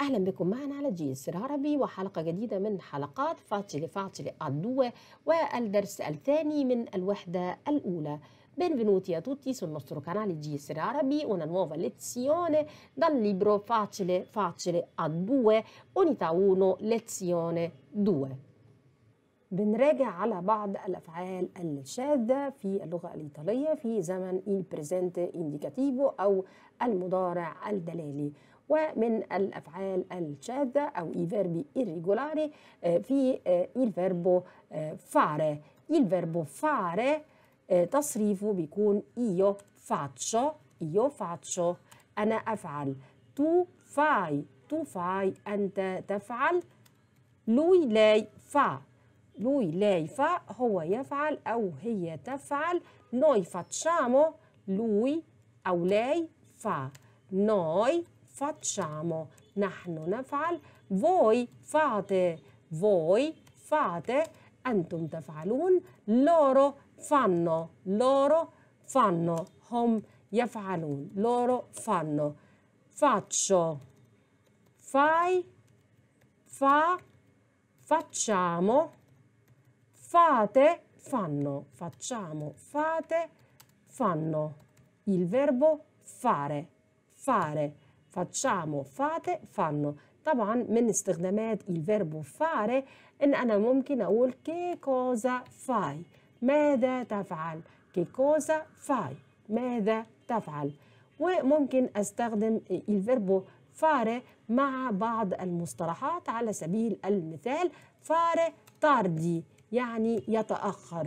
أهلا بكم معنا على جي جيس العربي وحلقة جديدة من حلقات فاتلي فاتلي الدوة والدرس الثاني من الوحدة الأولى بنفنوتي يا tutti نوسترو كانالي جي GSR Arabi, una nuova lezione dal libro Facile Facile A2, Unità 1, Lezione 2. بنراجع على بعض الأفعال الشاذة في اللغة الإيطالية في زمن البريزنت انديكاتيفو أو المضارع الدلالي. ومن الأفعال الشاذة أو i verbi irregolari في il verbo fare il verbo fare تصريفه بيكون io faccio io faccio أنا أفعل tu fai tu fai أنت تفعل lui lei fa lui lei fa هو يفعل أو هي تفعل noi facciamo lui أو lei fa noi facciamo, nahnu nafal, voi fate, voi fate, antum tafalun, loro fanno, loro fanno, hom yafalun, loro fanno, faccio, fai, fa, facciamo, fate, fanno, facciamo, fate, fanno. Il verbo fare, fare. facciamo fate fanno طبعا من استخدامات الفيربو فاري ان انا ممكن اقول كي كوزا فاي ماذا تفعل كي كوزا فاي ماذا تفعل وممكن استخدم الفيربو فاري مع بعض المصطلحات على سبيل المثال فاري تاردي يعني يتأخر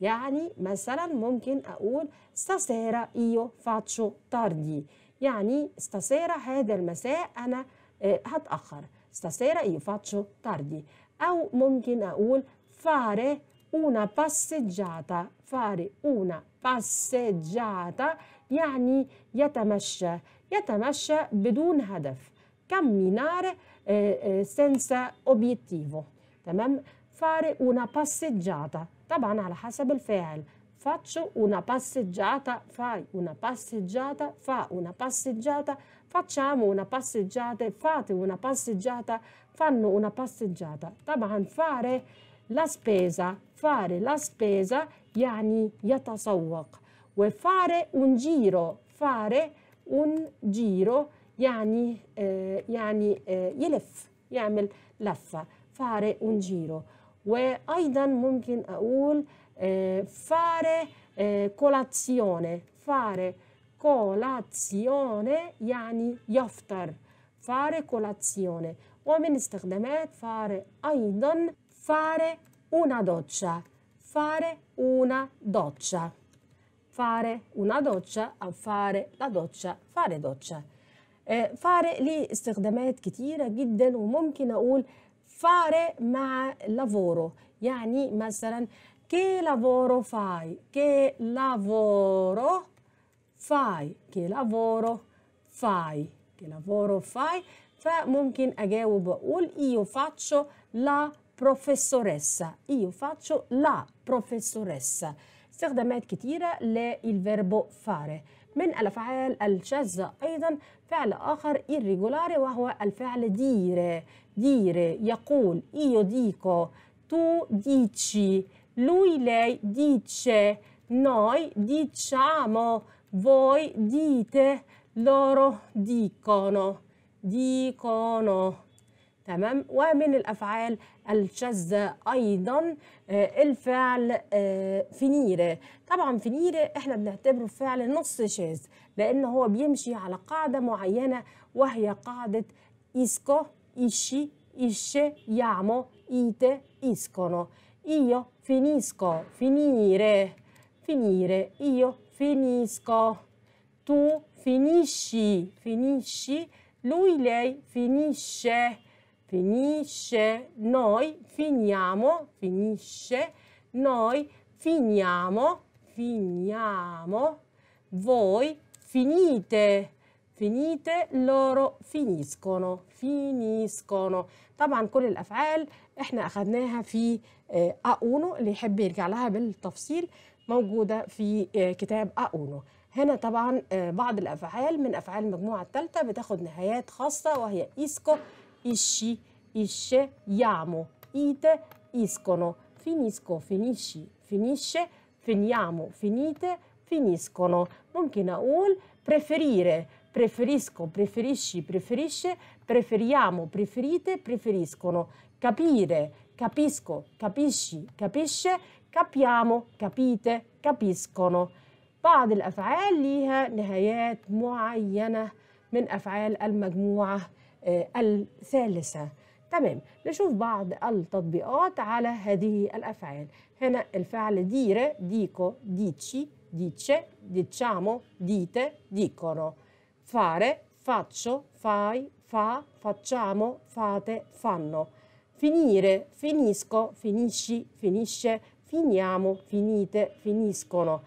يعني مثلا ممكن أقول ساسيرا ايو فاتشو تاردي يعني استسيرة هذا المساء أنا آه، هتأخر استسيرة إي فاتشو تاردي أو ممكن أقول فاري una passeggiata فاري una passeggiata يعني يتمشى يتمشى بدون هدف camminare آه، آه، سنسا أوبيتيفو تمام فاري una passeggiata طبعا على حسب الفاعل faccio una passeggiata, fai una passeggiata, fa una passeggiata, facciamo una passeggiata, fate una passeggiata, fanno una passeggiata. Taban fare la spesa, fare la spesa يعني يتسوق fare un giro, fare un giro يعني يعني يلف يعمل laffa, fare un giro mumkin ممكن أقول eh, fare eh, colazione, fare colazione يعني يفطر fare colazione Omen استخدامات fare أيضا fare una doccia fare una doccia fare una doccia a fare la doccia fare doccia eh, fare ليه استخدامات كتيرة جدا وممكن أقول fare مع lavoro يعني مثلا Che lavoro fai? Che lavoro fai? Che lavoro fai? Che lavoro fai? فممكن أجاوب وأقول io faccio la professoressa io faccio la professoressa استخدامات كتيرة للفيربو fare من الأفعال الشاذة أيضا فعل آخر irregolare وهو الفعل dire dire يقول io dico tu dici Lui, lei dice, noi diciamo, voi dite, loro dicono. Dicono. تمام ومن الافعال الشاذه ايضا الفعل فينيري طبعا فينيري احنا بنعتبره فعل نص شاذ لان هو بيمشي على قاعده معينه وهي قاعده اسكو ايشي ايشي يعمو ايت اسكونو ايو finisco, finire, finire, io finisco, tu finisci, finisci, lui, lei finisce, finisce, noi finiamo, finisce, noi finiamo, finiamo, voi finite, finite, loro finiscono, finiscono. طبعا كل الافعال احنا اخذناها في آه، اونو اللي يحب يرجع لها بالتفصيل موجوده في آه، كتاب اونو هنا طبعا آه، بعض الافعال من افعال المجموعه الثالثه بتاخد نهايات خاصه وهي ايسكو ايشي ايش يامو ايت ايسكونو فينيسكو فينيشي فينيشي فينيامو فينيت فينيسكونو ممكن اقول preferire preferisco preferisci preferisce preferiamo, preferite, preferiscono, capire, capisco, capisci, capisce, capiamo, capite, capiscono. بعض الأفعال ليها نهايات معينة من أفعال المجموعة الثالثة تمام نشوف بعض التطبيقات على هذه الأفعال هنا الفعل dire dico dici dice diciamo dite dicono fare faccio fai fa, facciamo, fate, fanno. Finire, finisco, finisci, finisce, finiamo, finite, finiscono.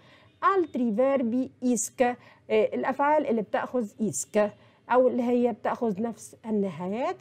altري فيربي إسك الأفعال اللي بتأخذ إسك أو اللي هي بتأخذ نفس النهايات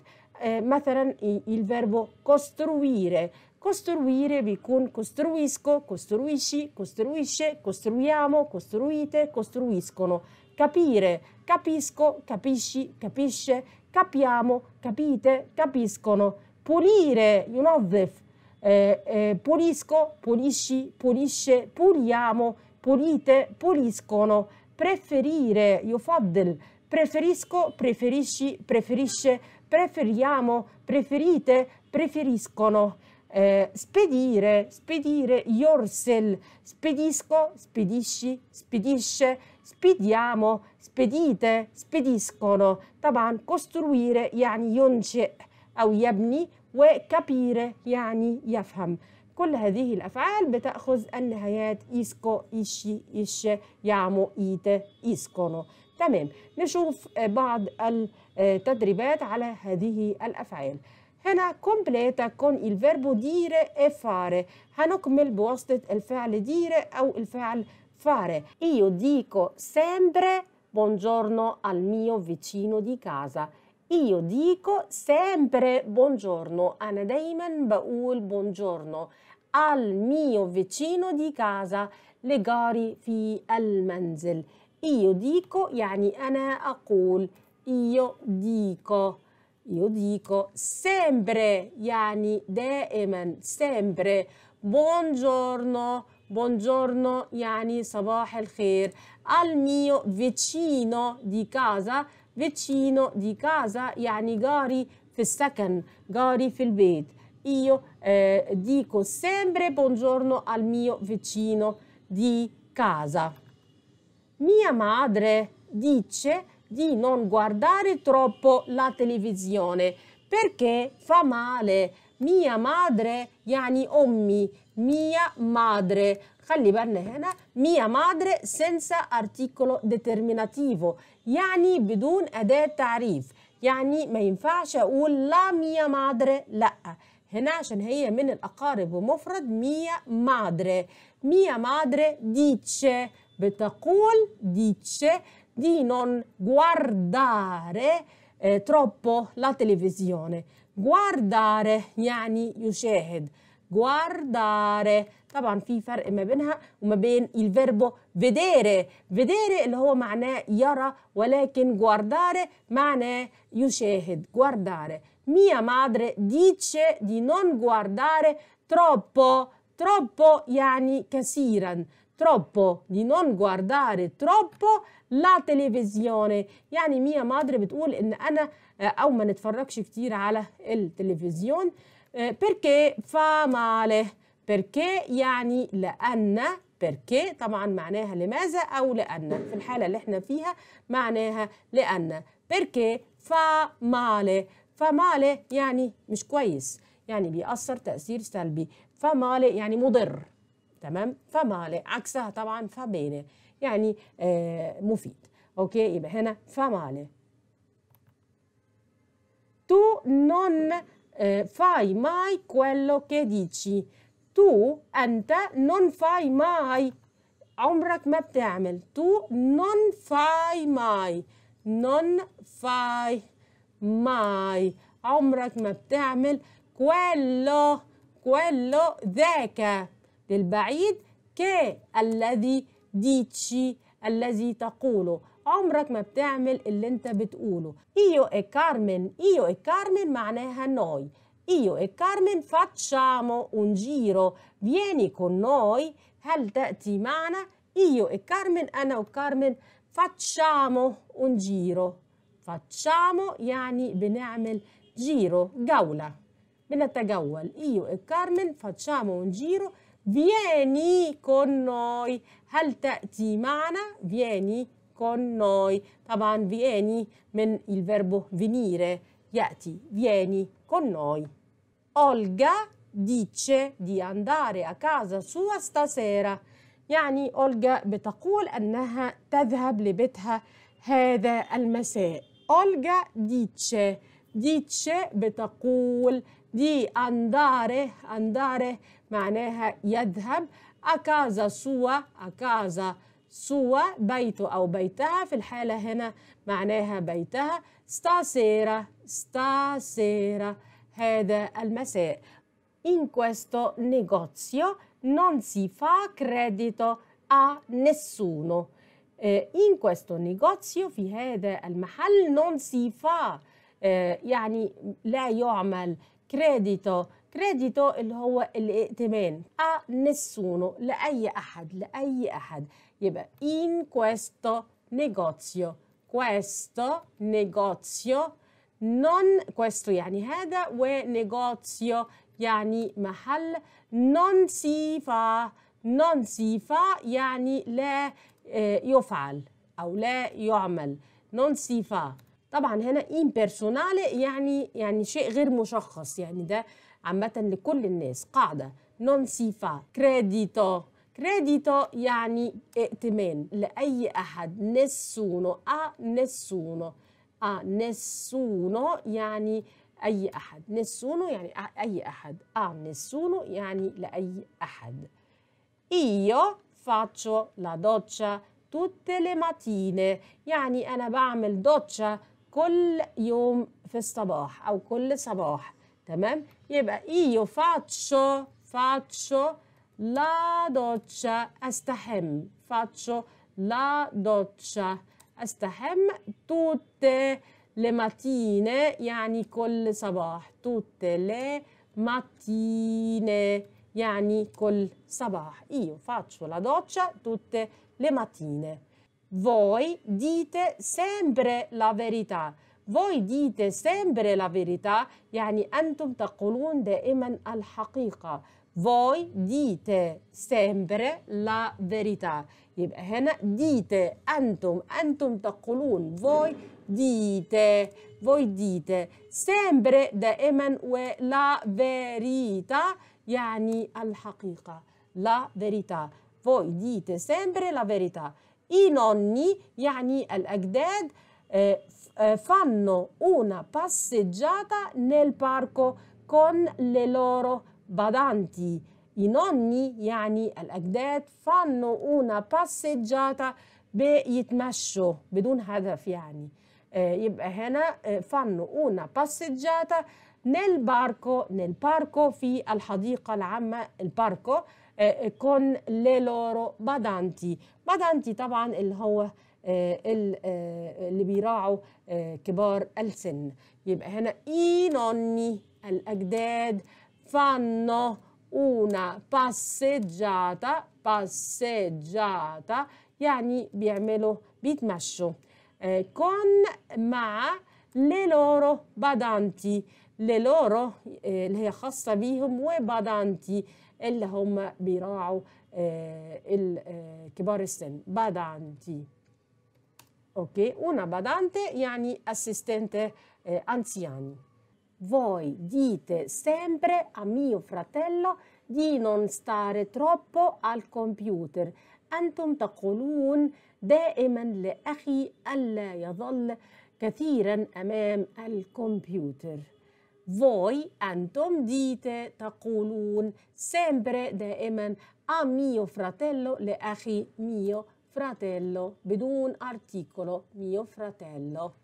مثلا الفيربو costruire costruire بيكون costruisco costruisci costruisce costruiamo costruite costruiscono capire capisco capisci capisce capiamo, capite, capiscono. Pulire, Yunovdef, eh, eh, pulisco, pulisci, pulisce, puliamo, pulite, puliscono. Preferire, you Yufoddel, preferisco, preferisci, preferisce, preferiamo, preferite, preferiscono. eh, spedire, spedire, yorsel, spedisco, spedisci, spedisce, spediamo, spedite, spediscono, taban, costruire يعني ينشئ أو يبني وكبيرة يعني يفهم كل هذه الأفعال بتأخذ النهايات اسكو إيشي إيش يعمو إيت اسكونو تمام نشوف بعض التدريبات على هذه الأفعال هنا كومبليتا كون الفيربو ديري e fare هنكمل بواسطة الفعل ديري أو الفعل fare io dico sempre buongiorno al mio vicino di casa io dico sempre buongiorno أنا دايما بقول buongiorno al mio vicino di casa لجاري في المنزل io dico يعني أنا أقول io dico io dico sempre, Yani Daeman, sempre. Buongiorno, buongiorno Yani Sabah al Khair, al mio vicino di casa, vicino di casa, Yani Gari Fistakan, Gari Filbet. Io eh, dico sempre buongiorno al mio vicino di casa. Mia madre dice di non guardare troppo la televisione perché fa male. Mia madre, yani ommi, mia madre. خلي بالنا هنا ميا مادر سنسا ارتيكولو ديترميناتيفو يعني بدون أداة تعريف يعني ما ينفعش أقول لا ميا مادر لأ هنا عشان هي من الأقارب ومفرد ميا مادر ميا مادر ديتش بتقول ديتش di non guardare eh, troppo la televisione. Guardare يعني يشاهد guardare طبعا في فرق ما بينها وما بين الفيربو vedere vedere اللي هو معناه yara, ولكن guardare معناه يشاهد guardare mia madre dice di non guardare troppo troppo يعني كثيرا troppo di non guardare troppo la televisione يعني ميا مادر بتقول ان انا او ما نتفرجش كتير على التلفزيون perché fa male perché يعني لان بيركي طبعا معناها لماذا او لان في الحاله اللي احنا فيها معناها لان بيركي fa male يعني مش كويس يعني بيأثر تأثير سلبي فمالئ يعني مضر تمام فمالئ عكسها طبعا فبيني يعني آه مفيد اوكي يبقى هنا فمالئ تو نون آه، فاي ماي mai quello che dici tu انت نون فاي ماي عمرك ما بتعمل تو نون فاي ماي نون فاي ماي عمرك ما بتعمل quello quello ذاك للبعيد che الذي ديتشي الذي تقوله عمرك ما بتعمل اللي انت بتقوله ايو اي كارمن ايو اي كارمن معناها نوي ايو اي كارمن فاتشامو un giro vieni con noi هل تأتي معنا ايو اي كارمن انا وكارمن فاتشامو un giro فاتشامو يعني بنعمل جيرو جولة nella io e Carmen facciamo un giro vieni con noi هل تأتي معنا vieni con noi طبعا vieni من il verbo venire يأتي vieni con noi Olga dice di andare a casa sua stasera يعني أولجا بتقول أنها تذهب لبيتها هذا المساء أولجا ديتشه ديتشه بتقول di andare andare معناها يذهب أكازا سوا أكازا سوا بيته أو بيتها في الحالة هنا معناها بيتها ستاسيرا ستاسيرا هذا المساء in questo negozio non si fa credito a nessuno eh, in questo negozio في هذا المحل non si fa يعني لا يعمل كريديتو كريديتو اللي هو الائتمان a nessuno لاي احد لاي احد يبقى in questo negozio questo negozio non questo يعني هذا و negozio يعني محل non si fa non si fa يعني لا آه، يفعل أو لا يعمل non si fa طبعا هنا impersonale يعني يعني شيء غير مشخص يعني ده عامة لكل الناس قاعدة non si fa credito credito يعني ائتمان لأي أحد nessuno a nessuno a nessuno يعني أي أحد nessuno يعني أي أحد a آه، nessuno يعني لأي أحد io faccio la doccia tutte le mattine يعني أنا بعمل دوتشا كل يوم في الصباح أو كل صباح تمام يبقى إيو فاتشو فاتشو لا دوتشا أستحم فاتشو لا دوتشا أستحم tutte le لماتينة يعني كل صباح tutte le لماتينة يعني كل صباح إيو فاتشو لا tutte le لماتينة voi dite sempre la verità. Voi dite sempre la verità, يعني أنتم تقولون al الحقيقة. Voi dite sempre la verità. يبقى هنا dite antum antum تقولون voi dite voi dite sempre دائما la verità al الحقيقة. La verità. Voi dite sempre la verità. nonni يعني الأجداد fanno una passeggiata nel parco con le loro badanti i nonni يعني الأجداد fanno una passeggiata بيتمشوا بدون هدف يعني يبقى هنا fanno una passeggiata nel parco nel parco في الحديقة العامة الباركو آه، كون لورو بادانتي بادانتي طبعا اللي هو آه، آه، اللي بيراعوا كبار السن يبقى هنا اي نوني الاجداد فانو اونا باسيجاتا باسيجاتا يعني بيعملوا بيتمشوا كون مع لورو بادانتي للورو آه، اللي هي خاصة بيهم وبادانتي اللي هم بيراعوا آه، آه، كبار السن بادانتي اوكي انا بادانتي يعني assistente anziani voi dite sempre a mio fratello di non stare troppo al computer أنتم تقولون دائما لأخي ألا يظل كثيرا أمام الكمبيوتر voi, antum, dite, taqulun, sempre, daiman, a mio fratello, le achi, mio fratello, bedun articolo, mio fratello.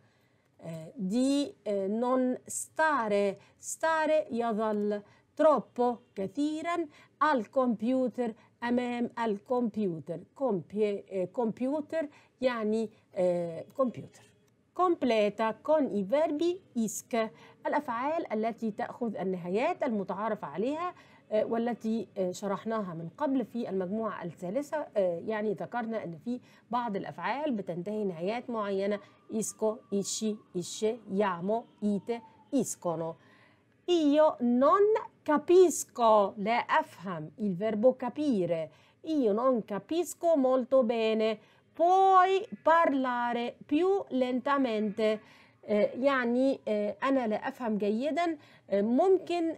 Eh, di eh, non stare, stare yadal troppo, kathiran, al computer, amem, al computer, compie, eh, computer, yani eh, computer. Completa con i verbi isk. الأفعال التي تأخذ النهايات المتعارف عليها آه، والتي آه، شرحناها من قبل في المجموعة الثالثة آه، يعني ذكرنا أن في بعض الأفعال بتنتهي نهايات معينة إسكو إيشي إيشي يامو إيت إسكونو إيو نون كابيسكو لا أفهم الفيربو كابير إيو نون كابيسكو مولتو بيني بوي بارلاري بيو لنتامنتي يعني أنا لا أفهم جيدا ممكن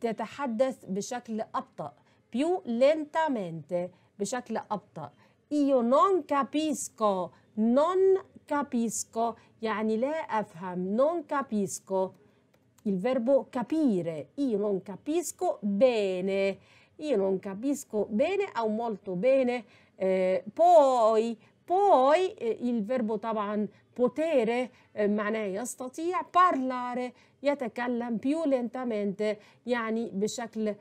تتحدث بشكل أبطأ più lentamente بشكل أبطأ io non capisco non capisco يعني لا أفهم non capisco il verbo capire io non capisco bene io non capisco bene o molto bene eh, poi Poi eh, il verbo طبعا potere معناه eh, يستطيع parlare يتكلم più lentamente يعني بشكل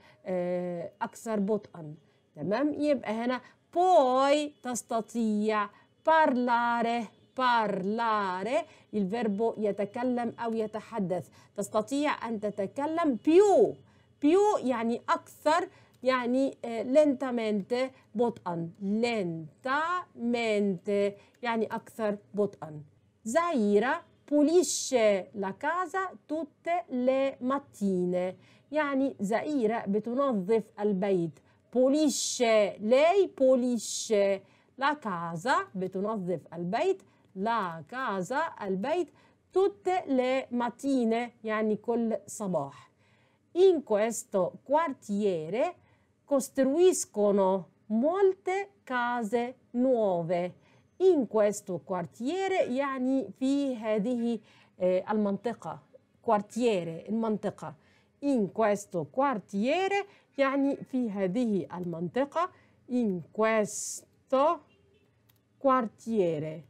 أكثر بطئا تمام يبقى هنا poi تستطيع parlare parlare il verbo يتكلم أو يتحدث تستطيع أن تتكلم più più يعني أكثر يعني eh, lentamente بطئا lentamente يعني أكثر بطئا زهيرة pulisce la casa tutte le mattine يعني زهيرة بتنظف البيت pulisce lei pulisce la casa بتنظف البيت la casa البيت tutte le mattine يعني كل صباح in questo quartiere costruiscono molte case nuove in questo quartiere fi يعني في eh, al manteca, quartiere il manteca. in questo quartiere يعني في al manteca, in questo quartiere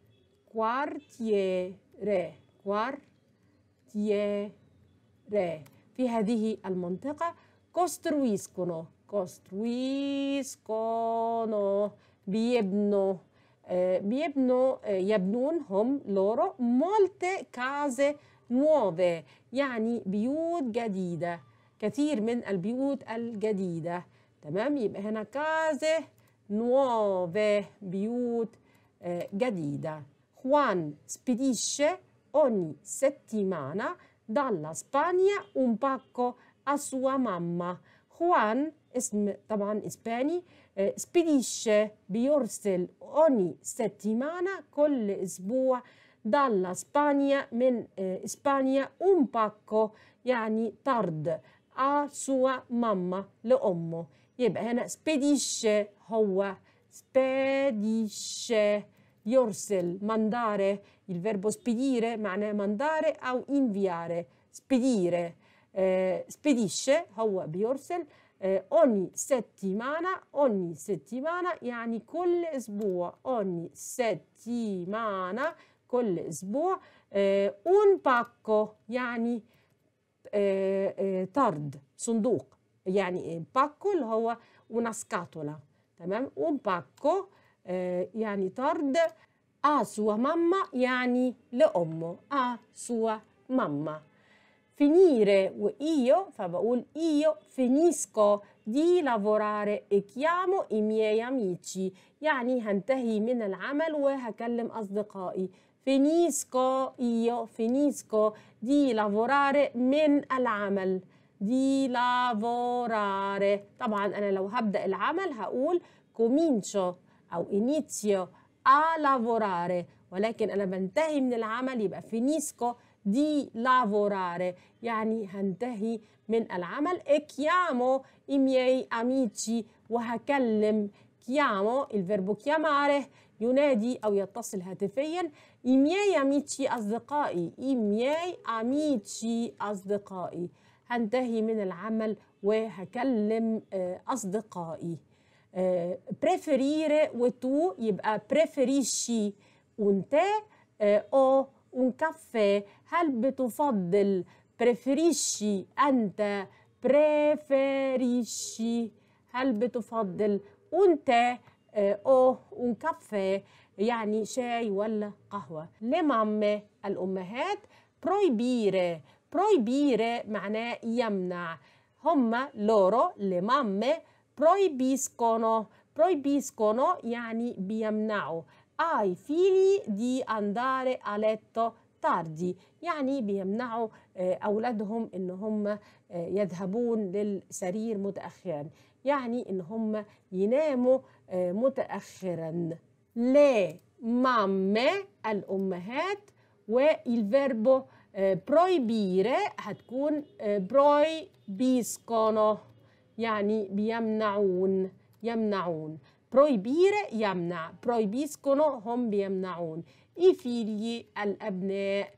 quartiere quartiere في هذه المنطقة costruiscono costruiscono, biebno, eh, biebno, eh, yabnun hum loro molte case nuove, يعني بيوت جديدة كثير من البيوت الجديدة تمام يبقى هنا case nuove بيوت eh, جديدة Juan spedisce ogni settimana dalla Spagna un pacco a sua mamma. Juan اسم طبعا اسباني spedisce بيرسل ogni settimana كل اسبوع dalla Spagna من إسبانيا un pacco يعني طرد a sua mamma لأمه يبقى هنا spedisce هو spedisce يرسل mandare il verbo spedire معناه mandare أو inviare spedire spedisce هو بيرسل eh, ogni settimana ogni settimana يعني كل أسبوع ogni settimana con كل أسبوع eh, un pacco يعني طرد صندوق يعني باكو اللي هو una scatola تمام un pacco يعني eh, طرد a sua mamma le لأمه a sua mamma finire io, fabaul io finisco di lavorare e chiamo i miei amici يعني هنتهي من العمل وهكلم أصدقائي finisco io finisco di lavorare من العمل di lavorare طبعا أنا لو هبدأ العمل هقول comincio أو inizio a lavorare ولكن أنا بنتهي من العمل يبقى finisco دي lavorare يعني هنتهي من العمل e chiamo i miei amici وهكلم chiamo il verbo chiamare ينادي أو يتصل هاتفيا i miei amici أصدقائي i miei amici أصدقائي هنتهي من العمل وهكلم أصدقائي preferire وتو يبقى preferisci وانت أو un caffè هل بتفضل preferisci أنت preferisci هل بتفضل un tè أو un caffè يعني شاي ولا قهوة le لمامة الأمهات proibire proibire معناه يمنع هما loro le mamme proibiscono proibiscono يعني بيمنعوا ai figli di andare a letto tardi يعني بيمنعوا أولادهم إن هم يذهبون للسرير متأخرا يعني إن هم يناموا متأخرا لا مامي الأمهات والفيربو proibire هتكون برويبيسكونو يعني بيمنعون يمنعون برويبير يمنع برويبيسكونو هم بيمنعون i figli الأبناء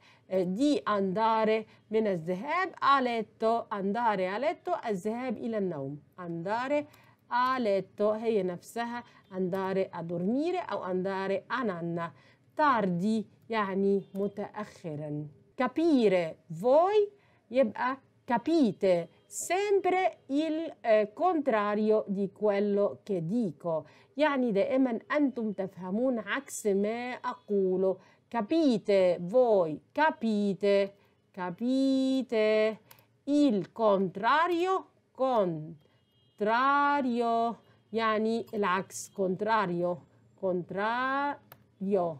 di andare من الذهاب a letto andare a letto الذهاب إلى النوم andare a letto هي نفسها andare a dormire أو andare a nanna tardi يعني متأخرا capire voi يبقى capite sempre il eh, contrario di quello che dico يعني دائما أنتم تفهمون عكس ما أقوله capite voi capite capite il contrario contrario يعني العكس contrario contrario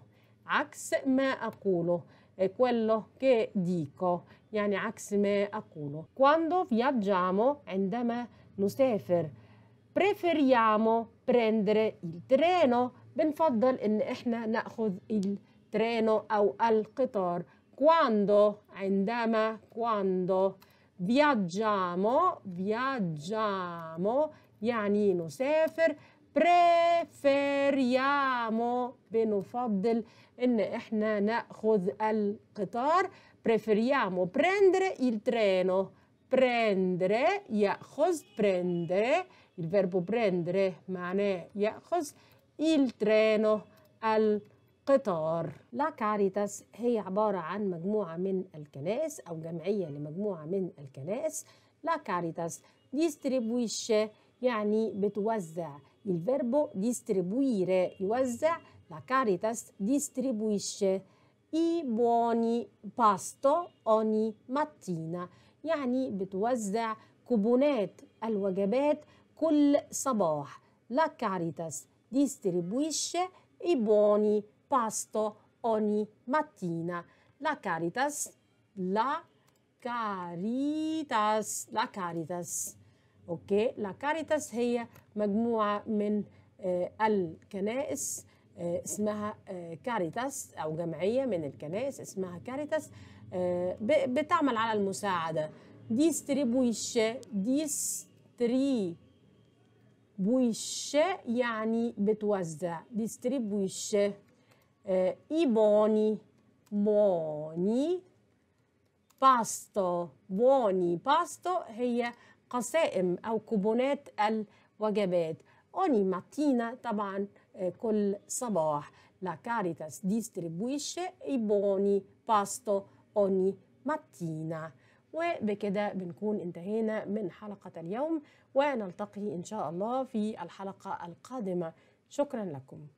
عكس ما أقوله quello che dico يعني عكس ما quando viaggiamo عندما نسافر preferiamo prendere il treno بنفضل إن il treno o أو القطار quando عندما quando viaggiamo viaggiamo يعني نسافر بريفيريامو بنفضل ان احنا ناخذ القطار بريفيريامو prendere il treno prendere ياخذ prendere il verbo prendere معناه ياخذ il treno القطار لا كاريتاس هي عبارة عن مجموعة من الكنائس أو جمعية لمجموعة من الكنائس لا كاريتاس ديستريبويش يعني بتوزع il verbo distribuire, yuazza, la Caritas distribuisce i buoni pasto ogni mattina. يعني kubunet al wagabet kul صباح. La Caritas distribuisce i buoni pasto ogni mattina. La Caritas, la Caritas, la Caritas. Ok, la caritas هي مجموعة من آه، الكنائس آه، اسمها كاريتاس آه، أو جمعية من الكنائس اسمها كاريتاس بتعمل على المساعدة ديستريبويشا ديستريبويشا يعني بتوزع ديستريبويش إيبوني بوني باستو بوني باستو هي قسائم أو كوبونات ال وجبات اوني ماتينا طبعا كل صباح لا كاريتاس ديستريبويش اي بوني باستو اوني ماتينا وبكده بنكون انتهينا من حلقة اليوم ونلتقي إن شاء الله في الحلقة القادمة شكرا لكم